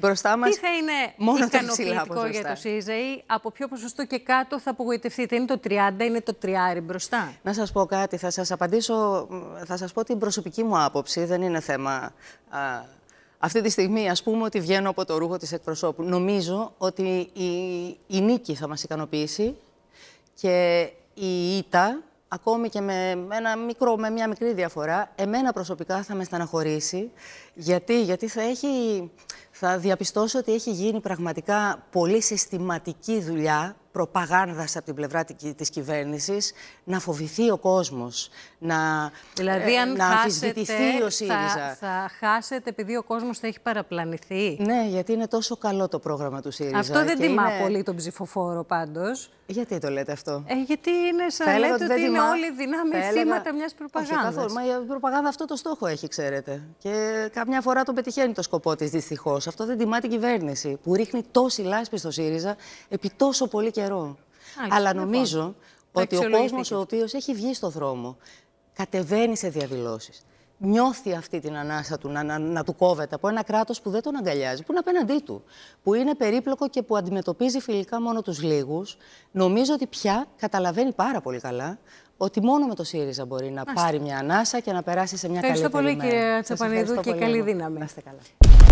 Μπροστά μας, τι θα είναι μόνο ικανοποιητικό για το ΣΥΖΕΙ, από ποιο ποσοστό και κάτω θα απογοητευτείτε. Είναι το 30, είναι το 30 μπροστά. Να σας πω κάτι, θα σας απαντήσω, θα σας πω την προσωπική μου άποψη, δεν είναι θέμα... Α, αυτή τη στιγμή, ας πούμε, ότι βγαίνω από το ρούχο της εκπροσώπου. Νομίζω ότι η, η νίκη θα μας ικανοποιήσει και η ήττα, ακόμη και με, ένα μικρό, με μια μικρή διαφορά, εμένα προσωπικά θα με στεναχωρήσει. Γιατί, γιατί θα έχει θα διαπιστώσω ότι έχει γίνει πραγματικά πολύ συστηματική δουλειά προπαγάνδας από την πλευρά τη κυβέρνησης να φοβηθεί ο κόσμος. να, δηλαδή, ε, αν χάσετε, ο ΣΥΡΙΖΑ. Θα, θα χάσετε επειδή ο κόσμος θα έχει παραπλανηθεί. Ναι, γιατί είναι τόσο καλό το πρόγραμμα του ΣΥΡΙΖΑ. Αυτό δεν τιμά είναι... πολύ τον ψηφοφόρο πάντως. Γιατί το λέτε αυτό. Ε, γιατί είναι σαν να λέτε ότι, είναι όλη η δυνάμη έλεγα... θύματα μιας προπαγάνδα. μα η προπαγάνδα αυτό το στόχο έχει, ξέρετε. Και καμιά φορά τον πετυχαίνει το σκοπό της δυστυχώς. Αυτό δεν τιμά την κυβέρνηση που ρίχνει τόση λάσπη στο ΣΥΡΙΖΑ επί τόσο πολύ αλλά νομίζω ότι ο κόσμος ο οποίος έχει βγει στο δρόμο, κατεβαίνει σε διαδηλώσεις, νιώθει αυτή την ανάσα του να, να, του κόβεται από ένα κράτος που δεν τον αγκαλιάζει, που είναι απέναντί του, που είναι περίπλοκο και που αντιμετωπίζει φιλικά μόνο τους λίγους, νομίζω ότι πια καταλαβαίνει πάρα πολύ καλά ότι μόνο με το ΣΥΡΙΖΑ μπορεί να πάρει μια ανάσα και να περάσει σε μια καλή Ευχαριστώ πολύ κύριε Τσαπανίδου και καλή δύναμη. Να είστε καλά.